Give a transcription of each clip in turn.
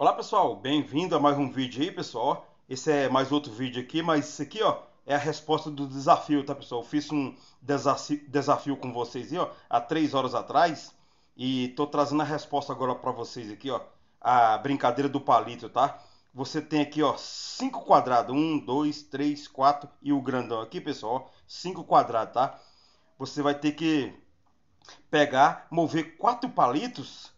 Olá pessoal, bem-vindo a mais um vídeo aí pessoal. Esse é mais outro vídeo aqui, mas isso aqui ó é a resposta do desafio, tá pessoal? Eu fiz um desafio, desafio com vocês aí ó há três horas atrás e tô trazendo a resposta agora para vocês aqui ó a brincadeira do palito, tá? Você tem aqui ó cinco quadrados, um, dois, três, quatro e o grandão aqui pessoal, cinco quadrados, tá? Você vai ter que pegar, mover quatro palitos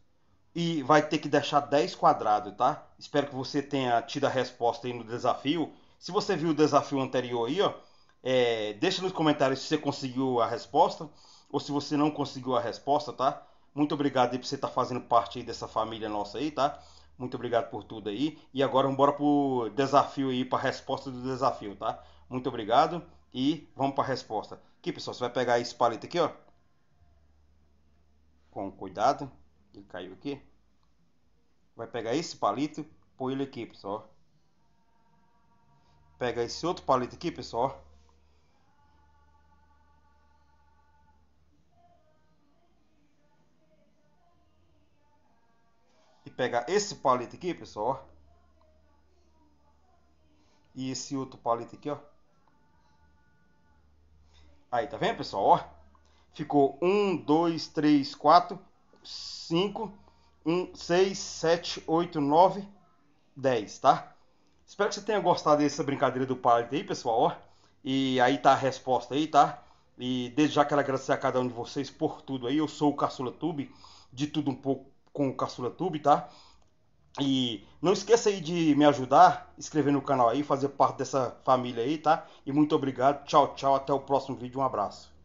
e vai ter que deixar 10 quadrados, tá? Espero que você tenha tido a resposta aí no desafio. Se você viu o desafio anterior aí, ó, é, deixa nos comentários se você conseguiu a resposta ou se você não conseguiu a resposta, tá? Muito obrigado aí por você estar tá fazendo parte aí dessa família nossa aí, tá? Muito obrigado por tudo aí. E agora vamos embora pro desafio aí, para a resposta do desafio, tá? Muito obrigado e vamos para a resposta. Aqui, pessoal, você vai pegar esse palito aqui, ó. Com cuidado. Ele caiu aqui. Vai pegar esse palito, põe ele aqui, pessoal. Pega esse outro palito aqui, pessoal. E pega esse palito aqui, pessoal. E esse outro palito aqui, ó. Aí, tá vendo, pessoal? Ó. Ficou um, dois, três, quatro, cinco 1, 6, 7, 8, 9, 10, tá? Espero que você tenha gostado dessa brincadeira do palito aí, pessoal, ó. E aí tá a resposta aí, tá? E desde já quero agradecer a cada um de vocês por tudo aí. Eu sou o Caçula Tube, de tudo um pouco com o Caçula Tube, tá? E não esqueça aí de me ajudar, inscrever no canal aí, fazer parte dessa família aí, tá? E muito obrigado. Tchau, tchau. Até o próximo vídeo. Um abraço.